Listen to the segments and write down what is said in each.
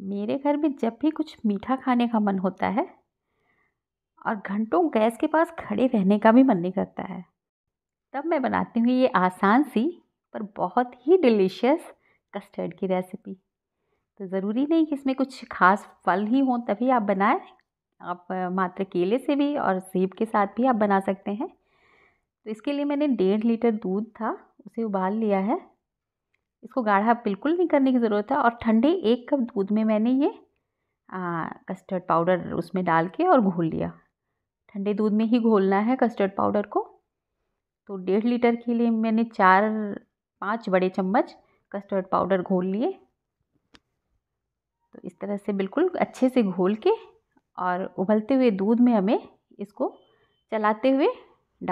मेरे घर में जब भी कुछ मीठा खाने का मन होता है और घंटों गैस के पास खड़े रहने का भी मन नहीं करता है तब मैं बनाती हूँ ये आसान सी पर बहुत ही डिलीशियस कस्टर्ड की रेसिपी तो ज़रूरी नहीं कि इसमें कुछ खास फल ही हों तभी आप बनाएं आप मात्र केले से भी और सेब के साथ भी आप बना सकते हैं तो इसके लिए मैंने डेढ़ लीटर दूध था उसे उबाल लिया है इसको गाढ़ा बिल्कुल नहीं करने की ज़रूरत है और ठंडे एक कप दूध में मैंने ये आ, कस्टर्ड पाउडर उसमें डाल के और घोल लिया ठंडे दूध में ही घोलना है कस्टर्ड पाउडर को तो डेढ़ लीटर के लिए मैंने चार पाँच बड़े चम्मच कस्टर्ड पाउडर घोल लिए तो इस तरह से बिल्कुल अच्छे से घोल के और उबलते हुए दूध में हमें इसको चलाते हुए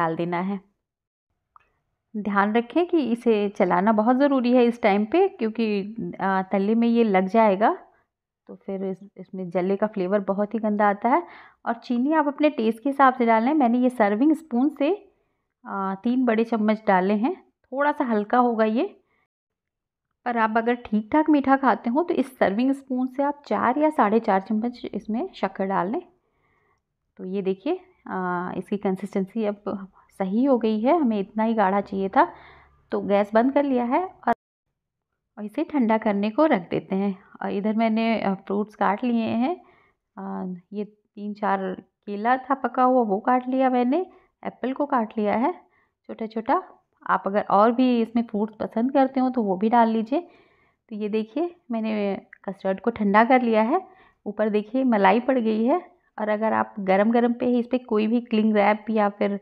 डाल देना है ध्यान रखें कि इसे चलाना बहुत ज़रूरी है इस टाइम पे क्योंकि तले में ये लग जाएगा तो फिर इस इसमें जले का फ्लेवर बहुत ही गंदा आता है और चीनी आप अपने टेस्ट के हिसाब से डालें मैंने ये सर्विंग स्पून से तीन बड़े चम्मच डाले हैं थोड़ा सा हल्का होगा ये पर आप अगर ठीक ठाक मीठा खाते हो तो इस सर्विंग स्पून से आप चार या साढ़े चार चम्मच इसमें शक्कर डाल लें तो ये देखिए इसकी कंसिस्टेंसी अब सही हो गई है हमें इतना ही गाढ़ा चाहिए था तो गैस बंद कर लिया है और इसे ठंडा करने को रख देते हैं और इधर मैंने फ्रूट्स काट लिए हैं ये तीन चार केला था पका हुआ वो काट लिया मैंने एप्पल को काट लिया है छोटा छोटा आप अगर और भी इसमें फ्रूट्स पसंद करते हो तो वो भी डाल लीजिए तो ये देखिए मैंने कस्टर्ड को ठंडा कर लिया है ऊपर देखिए मलाई पड़ गई है और अगर आप गरम गरम पे ही इस पर कोई भी क्लिंग रैप या फिर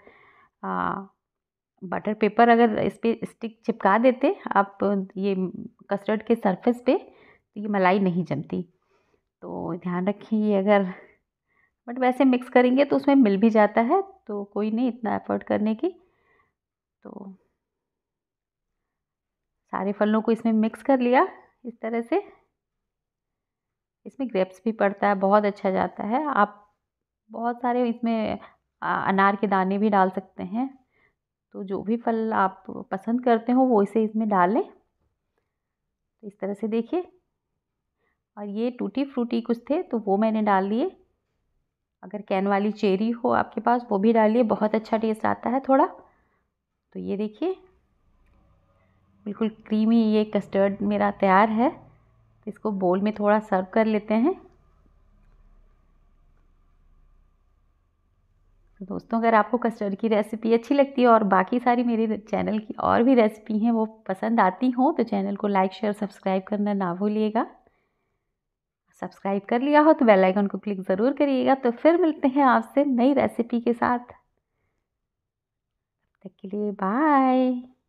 बटर हाँ, पेपर अगर इस पर स्टिक चिपका देते आप ये कस्टर्ड के सरफेस पे तो ये मलाई नहीं जमती तो ध्यान रखिए अगर बट वैसे मिक्स करेंगे तो उसमें मिल भी जाता है तो कोई नहीं इतना एफर्ट करने की तो सारे फलों को इसमें मिक्स कर लिया इस तरह से इसमें ग्रेप्स भी पड़ता है बहुत अच्छा जाता है आप बहुत सारे इसमें अनार के दाने भी डाल सकते हैं तो जो भी फल आप पसंद करते हो वो इसे इसमें डालें तो इस तरह से देखिए और ये टूटी फ्रूटी कुछ थे तो वो मैंने डाल लिए अगर कैन वाली चेरी हो आपके पास वो भी डालिए बहुत अच्छा टेस्ट आता है थोड़ा तो ये देखिए बिल्कुल क्रीमी ये कस्टर्ड मेरा तैयार है इसको बोल में थोड़ा सर्व कर लेते हैं तो दोस्तों अगर आपको कस्टर्ड की रेसिपी अच्छी लगती है और बाकी सारी मेरी चैनल की और भी रेसिपी हैं वो पसंद आती हों तो चैनल को लाइक शेयर सब्सक्राइब करना ना भूलिएगा सब्सक्राइब कर लिया हो तो बेल आइकन को क्लिक ज़रूर करिएगा तो फिर मिलते हैं आपसे नई रेसिपी के साथ तक के लिए बाय